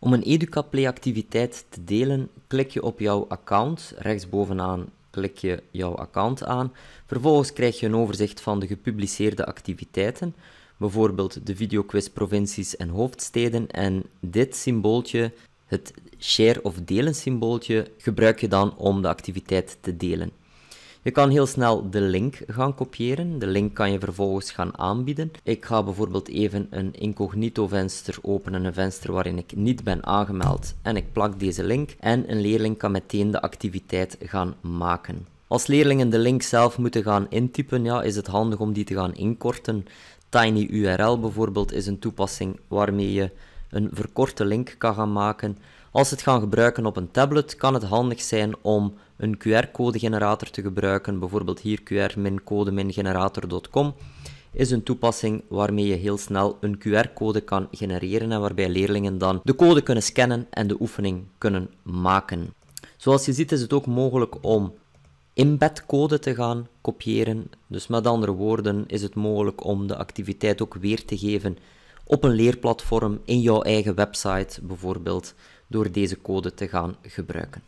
Om een EducaPlay-activiteit te delen, klik je op jouw account. Rechtsbovenaan klik je jouw account aan. Vervolgens krijg je een overzicht van de gepubliceerde activiteiten, bijvoorbeeld de videoquiz provincies en hoofdsteden. En dit symbooltje, het share of delen symbooltje, gebruik je dan om de activiteit te delen. Je kan heel snel de link gaan kopiëren. De link kan je vervolgens gaan aanbieden. Ik ga bijvoorbeeld even een incognito venster openen, een venster waarin ik niet ben aangemeld. En ik plak deze link en een leerling kan meteen de activiteit gaan maken. Als leerlingen de link zelf moeten gaan intypen, ja, is het handig om die te gaan inkorten. Tiny URL bijvoorbeeld is een toepassing waarmee je een verkorte link kan gaan maken. Als ze het gaan gebruiken op een tablet, kan het handig zijn om een QR-code generator te gebruiken. Bijvoorbeeld hier qr-code-generator.com is een toepassing waarmee je heel snel een QR-code kan genereren en waarbij leerlingen dan de code kunnen scannen en de oefening kunnen maken. Zoals je ziet is het ook mogelijk om embed-code te gaan kopiëren. Dus met andere woorden is het mogelijk om de activiteit ook weer te geven op een leerplatform in jouw eigen website bijvoorbeeld door deze code te gaan gebruiken.